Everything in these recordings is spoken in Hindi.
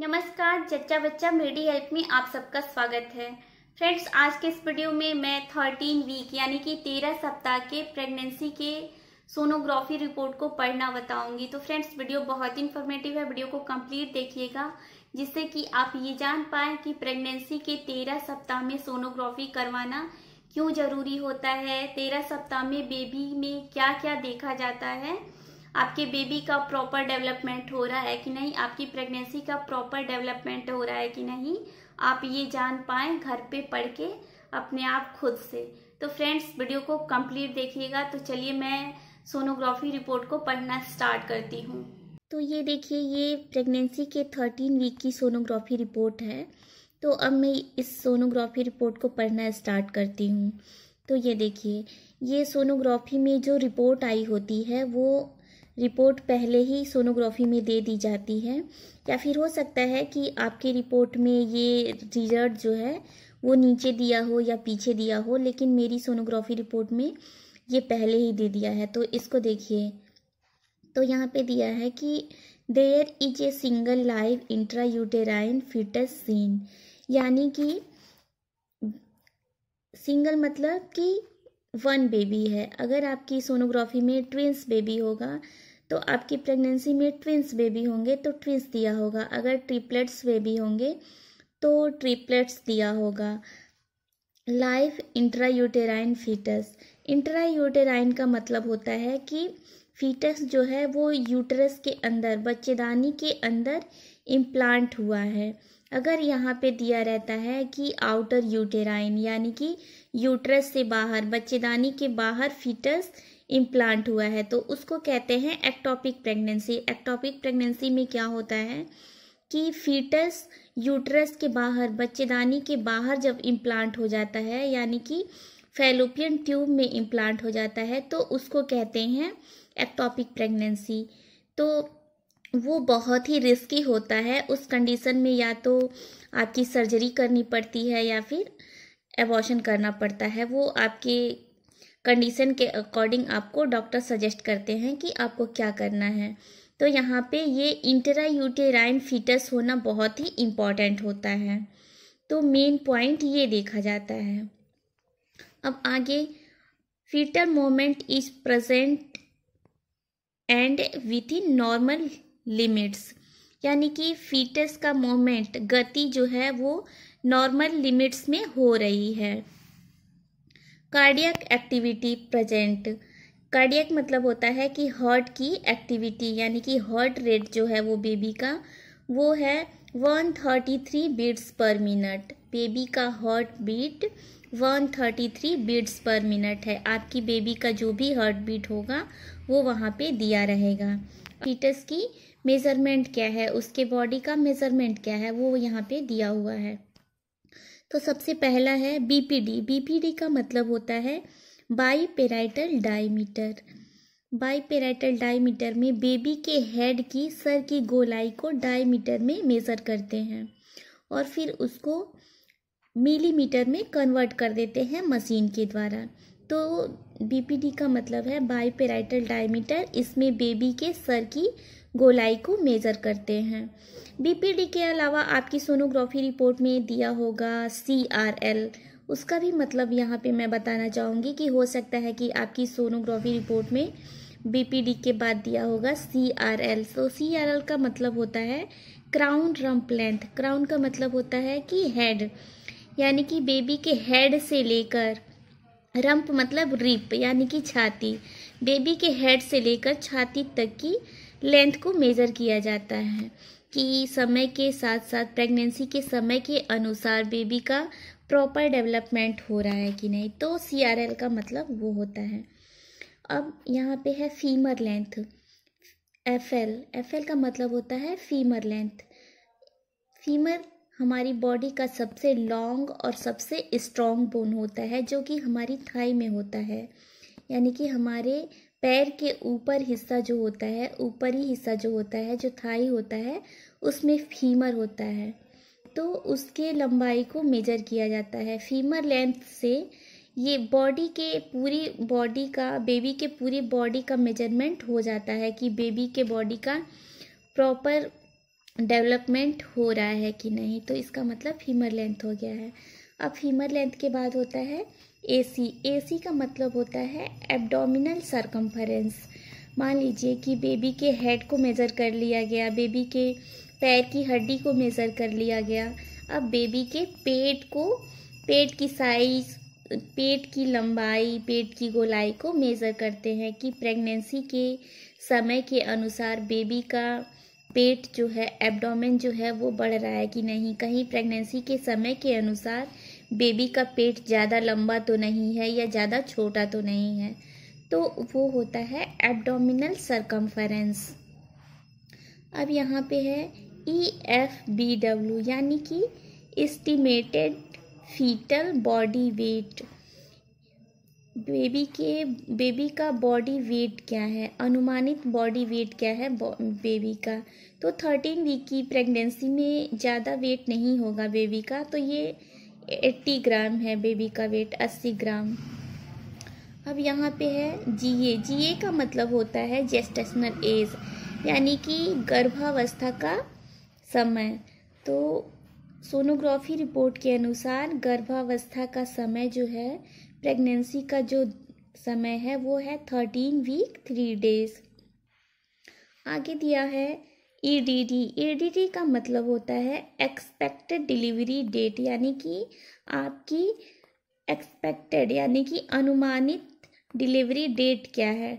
नमस्कार जच्चा बच्चा मेडी हेल्प में आप सबका स्वागत है फ्रेंड्स आज के इस वीडियो में मैं थर्टीन वीक यानी कि तेरह सप्ताह के प्रेगनेंसी के सोनोग्राफी रिपोर्ट को पढ़ना बताऊंगी तो फ्रेंड्स वीडियो बहुत इन्फॉर्मेटिव है वीडियो को कंप्लीट देखिएगा जिससे कि आप ये जान पाए कि प्रेगनेंसी के तेरह सप्ताह में सोनोग्राफी करवाना क्यों जरूरी होता है तेरह सप्ताह में बेबी में क्या क्या देखा जाता है आपके बेबी का प्रॉपर डेवलपमेंट हो रहा है कि नहीं आपकी प्रेगनेंसी का प्रॉपर डेवलपमेंट हो रहा है कि नहीं आप ये जान पाएँ घर पे पढ़ के अपने आप खुद से तो फ्रेंड्स वीडियो को कंप्लीट देखिएगा तो चलिए मैं सोनोग्राफी रिपोर्ट को पढ़ना स्टार्ट करती हूँ तो ये देखिए ये प्रेगनेंसी के थर्टीन वीक की सोनोग्राफी रिपोर्ट है तो अब मैं इस सोनोग्राफी रिपोर्ट को पढ़ना स्टार्ट करती हूँ तो ये देखिए ये सोनोग्राफी में जो रिपोर्ट आई होती है वो रिपोर्ट पहले ही सोनोग्राफी में दे दी जाती है या फिर हो सकता है कि आपकी रिपोर्ट में ये रिजल्ट जो है वो नीचे दिया हो या पीछे दिया हो लेकिन मेरी सोनोग्राफी रिपोर्ट में ये पहले ही दे दिया है तो इसको देखिए तो यहाँ पे दिया है कि there is a single live intrauterine foetus seen यानी कि सिंगल मतलब कि वन बेबी है अगर आपकी सोनोग्राफी में ट्विंस बेबी होगा तो आपकी प्रेगनेंसी में ट्विंस बेबी होंगे तो ट्विंस दिया होगा अगर ट्रिपलेट्स बेबी होंगे तो ट्रिपलेट्स दिया होगा लाइफ इंट्रायूटेराइन फीटस इंट्रायूटेराइन का मतलब होता है कि फीटस जो है वो यूटरस के अंदर बच्चेदानी के अंदर इम्प्लांट हुआ है अगर यहाँ पे दिया रहता है कि आउटर यूटेराइन यानी कि यूटरस से बाहर बच्चेदानी के बाहर फीटस इम्प्लांट हुआ है तो उसको कहते हैं एक्टॉपिक प्रेगनेंसी एक्टॉपिक प्रेगनेंसी में क्या होता है कि फीटस यूट्रस के बाहर बच्चेदानी के बाहर जब इम्प्लांट हो जाता है यानी कि फेलोपियन ट्यूब में इम्प्लांट हो जाता है तो उसको कहते हैं एक्टॉपिक प्रेगनेंसी तो वो बहुत ही रिस्की होता है उस कंडीशन में या तो आपकी सर्जरी करनी पड़ती है या फिर एबॉशन करना पड़ता है वो आपके कंडीशन के अकॉर्डिंग आपको डॉक्टर सजेस्ट करते हैं कि आपको क्या करना है तो यहाँ पे ये इंटरा यूटेराइन फीटस होना बहुत ही इम्पॉर्टेंट होता है तो मेन पॉइंट ये देखा जाता है अब आगे foetal moment is present and within normal limits यानी कि फीटस का मोमेंट गति जो है वो नॉर्मल लिमिट्स में हो रही है कार्डियक एक्टिविटी प्रेजेंट कार्डियक मतलब होता है कि हार्ट की एक्टिविटी यानी कि हार्ट रेट जो है वो बेबी का वो है one thirty three beats per minute baby का heartbeat one thirty three beats per minute है आपकी बेबी का जो भी हार्ट बीट होगा वो वहाँ पे दिया रहेगा फीटस की मेज़रमेंट क्या है उसके बॉडी का मेज़रमेंट क्या है वो यहाँ पे दिया हुआ है तो सबसे पहला है बीपीडी बीपीडी का मतलब होता है biparietal diameter biparietal diameter में बेबी के हेड की सर की गोलाई को डायमीटर में मेज़र करते हैं और फिर उसको मिलीमीटर में कन्वर्ट कर देते हैं मशीन के द्वारा तो बीपीडी का मतलब है बाई पेराइटल डायमीटर इसमें बेबी के सर की गोलाई को मेज़र करते हैं बीपीडी के अलावा आपकी सोनोग्राफी रिपोर्ट में दिया होगा सी आर एल उसका भी मतलब यहाँ पे मैं बताना चाहूँगी कि हो सकता है कि आपकी सोनोग्राफी रिपोर्ट में बीपीडी के बाद दिया होगा सी आर एल तो सी आर एल का मतलब होता है क्राउन रम्प लेंथ क्राउन का मतलब होता है कि हेड यानी कि बेबी के हेड से लेकर रंप मतलब रिप यानी कि छाती बेबी के हेड से लेकर छाती तक की लेंथ को मेज़र किया जाता है कि समय के साथ साथ प्रेगनेंसी के समय के अनुसार बेबी का प्रॉपर डेवलपमेंट हो रहा है कि नहीं तो सी आर एल का मतलब वो होता है अब यहाँ पे है femur length F L F L का मतलब होता है फीमर लेंथ फीमर हमारी बॉडी का सबसे लॉन्ग और सबसे स्ट्रॉन्ग बोन होता है जो कि हमारी थाई में होता है यानी कि हमारे पैर के ऊपर हिस्सा जो होता है ऊपरी हिस्सा जो होता है जो थाई होता है उसमें फीमर होता है तो उसके लंबाई को मेजर किया जाता है फीमर लेंथ से ये बॉडी के पूरी बॉडी का बेबी के पूरी बॉडी का मेजरमेंट हो जाता है कि बेबी के बॉडी का प्रॉपर डेवलपमेंट हो रहा है कि नहीं तो इसका मतलब फीमर लेंथ हो गया है अब फीमर लेंथ के बाद होता है एसी एसी का मतलब होता है एब्डोमिनल सरकमफरेंस मान लीजिए कि बेबी के हेड को मेज़र कर लिया गया बेबी के पैर की हड्डी को मेज़र कर लिया गया अब बेबी के पेट को पेट की साइज पेट की लंबाई पेट की गोलाई को मेज़र करते हैं कि प्रेगनेंसी के समय के अनुसार बेबी का पेट जो है एब्डोमेन जो है वो बढ़ रहा है कि नहीं कहीं प्रेगनेंसी के समय के अनुसार बेबी का पेट ज़्यादा लंबा तो नहीं है या ज़्यादा छोटा तो नहीं है तो वो होता है एब्डोमिनल सरकमफरेंस अब यहाँ पे है ई एफ बी डब्ल्यू यानी कि estimated foetal body weight baby के बेबी का बॉडी वेट क्या है अनुमानित बॉडी वेट क्या है बेबी का तो थर्टीन वीक की प्रेगनेंसी में ज़्यादा वेट नहीं होगा बेबी का तो ये एट्टी ग्राम है बेबी का वेट अस्सी ग्राम अब यहाँ पे है जीए जीए का मतलब होता है जेस्टेशनल एज यानी कि गर्भावस्था का समय तो सोनोग्राफी रिपोर्ट के अनुसार गर्भावस्था का समय जो है प्रेगनेंसी का जो समय है वो है थर्टीन वीक थ्री डेज आगे दिया है E D D E D D का मतलब होता है एक्सपेक्टेड डिलीवरी डेट यानी कि आपकी एक्सपेक्टेड यानी कि अनुमानित डिलीवरी डेट क्या है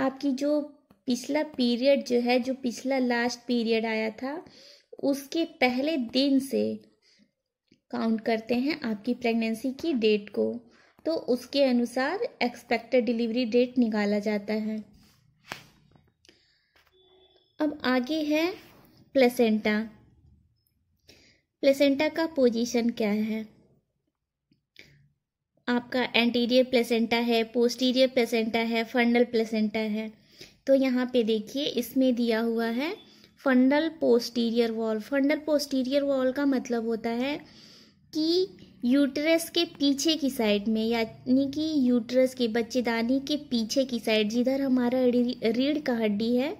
आपकी जो पिछला पीरियड जो है जो पिछला लास्ट पीरियड आया था उसके पहले दिन से काउंट करते हैं आपकी प्रेगनेंसी की डेट को तो उसके अनुसार एक्सपेक्टेड डिलीवरी डेट निकाला जाता है अब आगे है प्लेसेंटा प्लेसेंटा का पोजीशन क्या है आपका एंटीरियर प्लेसेंटा है पोस्टीरियर प्लेसेंटा है फंडल प्लेसेंटा है तो यहाँ पे देखिए इसमें दिया हुआ है fundal posterior wall fundal posterior wall का मतलब होता है कि यूटरस के पीछे की साइड में यानी कि यूटरस के बच्चेदानी के पीछे की साइड जिधर हमारा रीढ़ का हड्डी है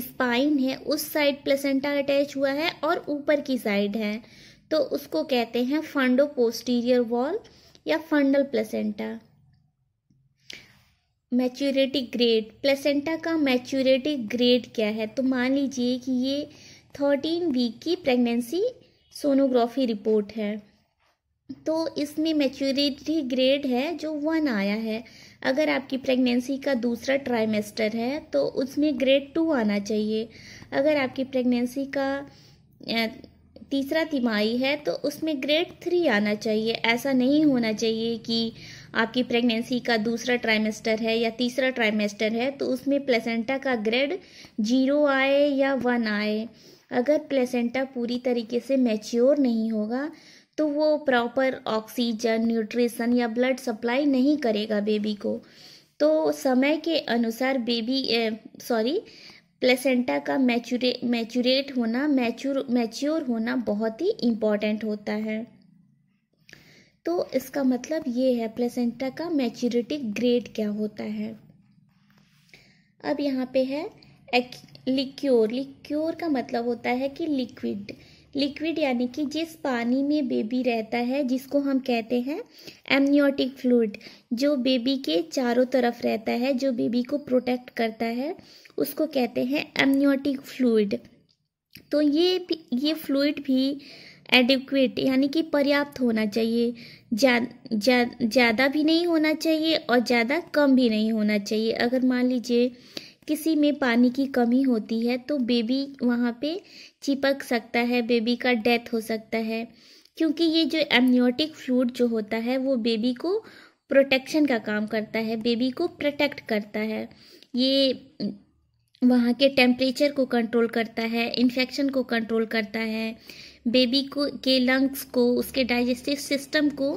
स्पाइन है उस साइड प्लेसेंटा अटैच हुआ है और ऊपर की साइड है तो उसको कहते हैं फंडो पोस्टीरियर वॉल या fundal placenta maturity grade placenta का मैच्योरिटी ग्रेड क्या है तो मान लीजिए कि ये थर्टीन वीक की प्रेगनेंसी सोनोग्राफी रिपोर्ट है तो इसमें मैच्योरिटी ग्रेड है जो वन आया है अगर आपकी प्रेगनेंसी का दूसरा ट्राइमेस्टर है तो उसमें ग्रेड टू आना चाहिए अगर आपकी प्रेगनेंसी का तीसरा तिमाही है तो उसमें ग्रेड थ्री आना चाहिए ऐसा नहीं होना चाहिए कि आपकी प्रेगनेंसी का दूसरा ट्राइमेस्टर है या तीसरा ट्राइमेस्टर है तो उसमें प्लेसेंटा का ग्रेड जीरो आए या वन आए अगर प्लेसेंटा पूरी तरीके से मैच्योर नहीं होगा तो वो प्रॉपर ऑक्सीजन न्यूट्रिशन या ब्लड सप्लाई नहीं करेगा बेबी को तो समय के अनुसार बेबी सॉरी प्लेसेंटा का मैचुरे मैचुरेट होना मैचूर मैच्योर होना बहुत ही इम्पॉर्टेंट होता है तो इसका मतलब ये है प्लेसेंटा का मैच्योरिटी ग्रेड क्या होता है अब यहाँ पे है लिक्योर लिक्योर का मतलब होता है कि लिक्विड लिक्विड यानी कि जिस पानी में बेबी रहता है जिसको हम कहते हैं एमनियोटिक फ्लूड जो बेबी के चारों तरफ रहता है जो बेबी को प्रोटेक्ट करता है उसको कहते हैं एमनियोटिक फ्लूड तो ये ये फ्लूड भी एडिक्वेट यानी कि पर्याप्त होना चाहिए ज़्यादा जा, जा, भी नहीं होना चाहिए और ज़्यादा कम भी नहीं होना चाहिए अगर मान लीजिए किसी में पानी की कमी होती है तो बेबी वहाँ पे चिपक सकता है बेबी का डेथ हो सकता है क्योंकि ये जो एमनियोटिक फ्लूड जो होता है वो बेबी को प्रोटेक्शन का काम करता है बेबी को प्रोटेक्ट करता है ये वहाँ के टेम्परेचर को कंट्रोल करता है इन्फेक्शन को कंट्रोल करता है बेबी को के लंग्स को उसके डाइजेस्टिव सिस्टम को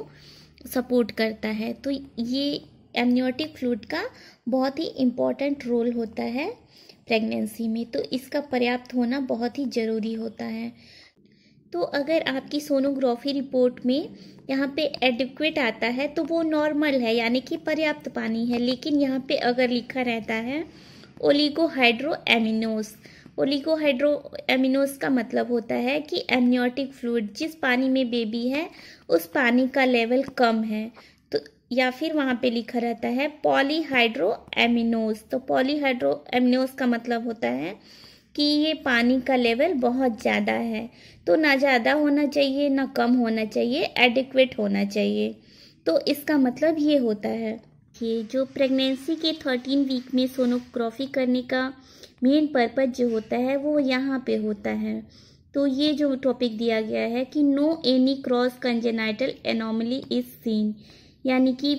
सपोर्ट करता है तो ये एमनियोटिक फ्लूड का बहुत ही इम्पॉर्टेंट रोल होता है प्रेगनेंसी में तो इसका पर्याप्त होना बहुत ही ज़रूरी होता है तो अगर आपकी सोनोग्राफी रिपोर्ट में यहाँ पे एडिक्वेट आता है तो वो नॉर्मल है यानी कि पर्याप्त पानी है लेकिन यहाँ पे अगर लिखा रहता है ओलिगोहाइड्रो एमिनोस ओलिगोहाइड्रो एमिनोस का मतलब होता है कि एमनियोटिक फ्लूड जिस पानी में बेबी है उस पानी का लेवल कम है या फिर वहाँ पे लिखा रहता है पॉलीहाइड्रो एमिनोज तो पॉलीहाइड्रो एमिनोज का मतलब होता है कि ये पानी का लेवल बहुत ज़्यादा है तो ना ज़्यादा होना चाहिए ना कम होना चाहिए एडिक्वेट होना चाहिए तो इसका मतलब ये होता है कि जो प्रेगनेंसी के थर्टीन वीक में सोनोग्राफी करने का मेन पर्पज़ जो होता है वो यहाँ पे होता है तो ये जो टॉपिक दिया गया है कि no any gross congenital anomaly is seen यानी कि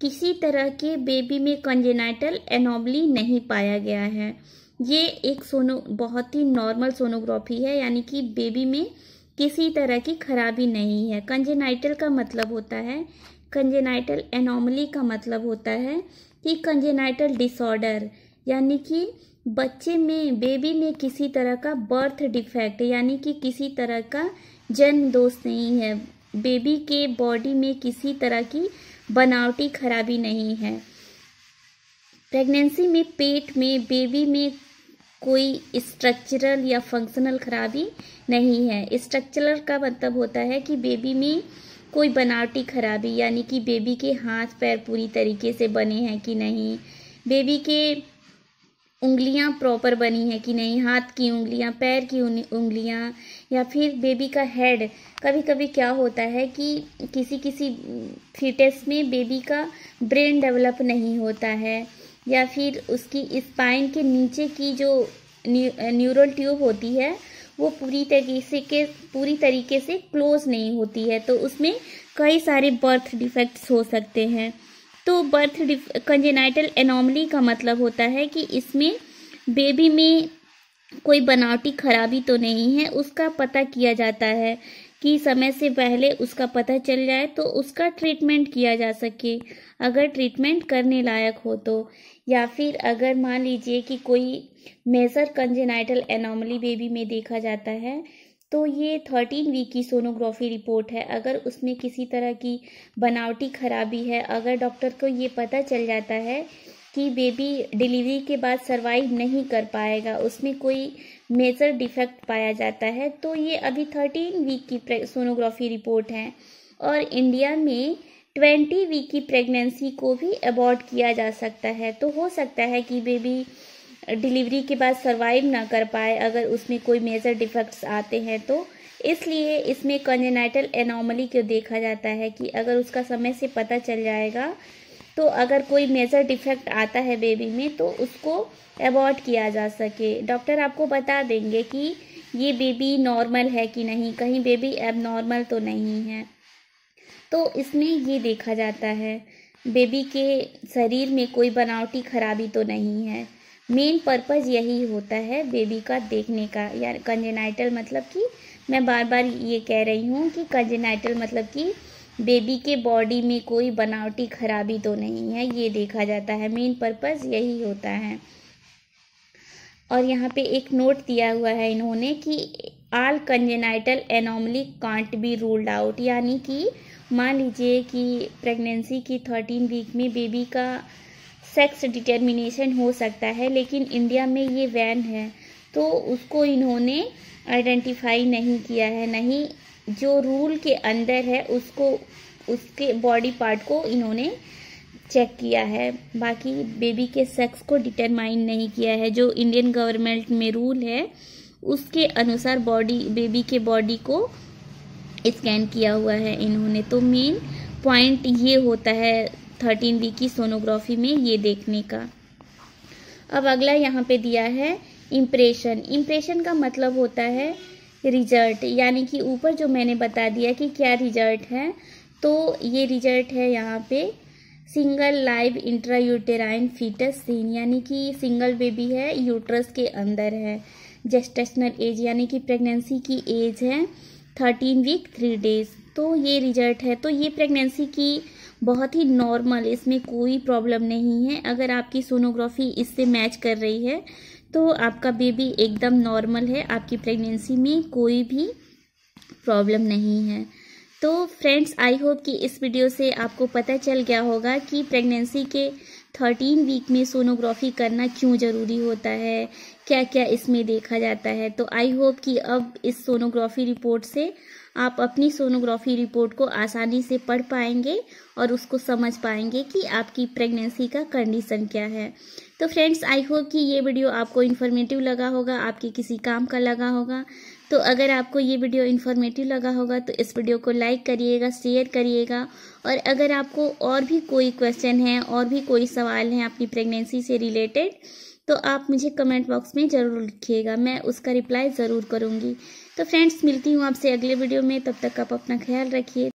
किसी तरह के बेबी में कंजेनाइटल एनोबली नहीं पाया गया है ये एक सोनो बहुत ही नॉर्मल सोनोग्राफी है यानी कि बेबी में किसी तरह की खराबी नहीं है कंजेनाइटल का मतलब होता है कंजेनाइटल एनोमली का मतलब होता है कि कंजेनाइटल डिसऑर्डर यानी कि बच्चे में बेबी में किसी तरह का बर्थ डिफेक्ट यानी कि किसी तरह का जन्म दोष नहीं है बेबी के बॉडी में किसी तरह की बनावटी खराबी नहीं है प्रेगनेंसी में पेट में बेबी में कोई स्ट्रक्चरल या फंक्शनल खराबी नहीं है स्ट्रक्चरल का मतलब होता है कि बेबी में कोई बनावटी खराबी यानी कि बेबी के हाथ पैर पूरी तरीके से बने हैं कि नहीं बेबी के उंगलियां प्रॉपर बनी है कि नहीं हाथ की उंगलियां पैर की उंगलियां या फिर बेबी का हेड कभी कभी क्या होता है कि किसी किसी फीटेस में बेबी का ब्रेन डेवलप नहीं होता है या फिर उसकी स्पाइन के नीचे की जो न्यू, न्यूरल ट्यूब होती है वो पूरी तरीके के पूरी तरीके से क्लोज नहीं होती है तो उसमें कई सारे बर्थ डिफेक्ट्स हो सकते हैं तो बर्थ कंजेनाइटल एनोमली का मतलब होता है कि इसमें बेबी में कोई बनावटी खराबी तो नहीं है उसका पता किया जाता है कि समय से पहले उसका पता चल जाए तो उसका ट्रीटमेंट किया जा सके अगर ट्रीटमेंट करने लायक हो तो या फिर अगर मान लीजिए कि कोई मेजर कंजेनाइटल एनोमली बेबी में देखा जाता है तो ये थर्टीन वीक की सोनोग्राफी रिपोर्ट है अगर उसमें किसी तरह की बनावटी खराबी है अगर डॉक्टर को ये पता चल जाता है कि बेबी डिलीवरी के बाद सर्वाइव नहीं कर पाएगा उसमें कोई मेजर डिफेक्ट पाया जाता है तो ये अभी थर्टीन वीक की सोनोग्राफी रिपोर्ट है और इंडिया में ट्वेंटी वीक की प्रेगनेंसी को भी अबॉर्ड किया जा सकता है तो हो सकता है कि बेबी डिलीवरी के बाद सर्वाइव ना कर पाए अगर उसमें कोई मेजर डिफेक्ट्स आते हैं तो इसलिए इसमें कंजेनाइटल एनोमली को देखा जाता है कि अगर उसका समय से पता चल जाएगा तो अगर कोई मेजर डिफेक्ट आता है बेबी में तो उसको अवॉर्ड किया जा सके डॉक्टर आपको बता देंगे कि ये बेबी नॉर्मल है कि नहीं कहीं बेबी एब नॉर्मल तो नहीं है तो इसमें ये देखा जाता है बेबी के शरीर में कोई बनावटी खराबी तो नहीं है मेन पर्पज़ यही होता है बेबी का देखने का या कंजेनाइटल मतलब कि मैं बार बार ये कह रही हूँ कि कंजेनाइटल मतलब कि बेबी के बॉडी में कोई बनावटी खराबी तो नहीं है ये देखा जाता है मेन पर्पज़ यही होता है और यहाँ पे एक नोट दिया हुआ है इन्होंने कि all congenital anomaly can't be ruled out यानी कि मान लीजिए कि प्रेगनेंसी की थर्टीन वीक में बेबी का सेक्स डिटर्मिनेशन हो सकता है लेकिन इंडिया में ये वैन है तो उसको इन्होंने आइडेंटिफाई नहीं किया है नहीं जो रूल के अंदर है उसको उसके बॉडी पार्ट को इन्होंने चेक किया है बाकी बेबी के सेक्स को डिटरमाइन नहीं किया है जो इंडियन गवर्नमेंट में रूल है उसके अनुसार बॉडी बेबी के बॉडी को स्कैन किया हुआ है इन्होंने तो मेन पॉइंट ये होता है थर्टीन वी की सोनोग्राफी में ये देखने का अब अगला यहाँ पे दिया है इम्प्रेशन इम्प्रेशन का मतलब होता है रिजल्ट यानी कि ऊपर जो मैंने बता दिया कि क्या रिजल्ट है तो ये रिजल्ट है यहाँ पे single live intrauterine foetus seen यानी कि सिंगल बेबी है यूट्रस के अंदर है जेस्टेशनल एज यानी कि प्रेगनेंसी की एज है थर्टीन वीक थ्री डेज तो ये रिजल्ट है तो ये प्रेगनेंसी की बहुत ही नॉर्मल इसमें कोई प्रॉब्लम नहीं है अगर आपकी सोनोग्राफी इससे मैच कर रही है तो आपका बेबी एकदम नॉर्मल है आपकी प्रेगनेंसी में कोई भी प्रॉब्लम नहीं है तो फ्रेंड्स आई होप कि इस वीडियो से आपको पता चल गया होगा कि प्रेगनेंसी के थर्टीन वीक में सोनोग्राफी करना क्यों ज़रूरी होता है क्या क्या इसमें देखा जाता है तो आई होप कि अब इस सोनोग्राफी रिपोर्ट से आप अपनी सोनोग्राफी रिपोर्ट को आसानी से पढ़ पाएंगे और उसको समझ पाएंगे कि आपकी प्रेगनेंसी का कंडीशन क्या है तो फ्रेंड्स आई होप कि ये वीडियो आपको इन्फॉर्मेटिव लगा होगा आपके किसी काम का लगा होगा तो अगर आपको ये वीडियो इन्फॉर्मेटिव लगा होगा तो इस वीडियो को लाइक करिएगा शेयर करिएगा और अगर आपको और भी कोई क्वेश्चन है और भी कोई सवाल है अपनी प्रेगनेंसी से रिलेटेड तो आप मुझे कमेंट बॉक्स में ज़रूर लिखिएगा मैं उसका रिप्लाई ज़रूर करूँगी तो फ्रेंड्स मिलती हूँ आपसे अगले वीडियो में तब तक आप अपना ख्याल रखिए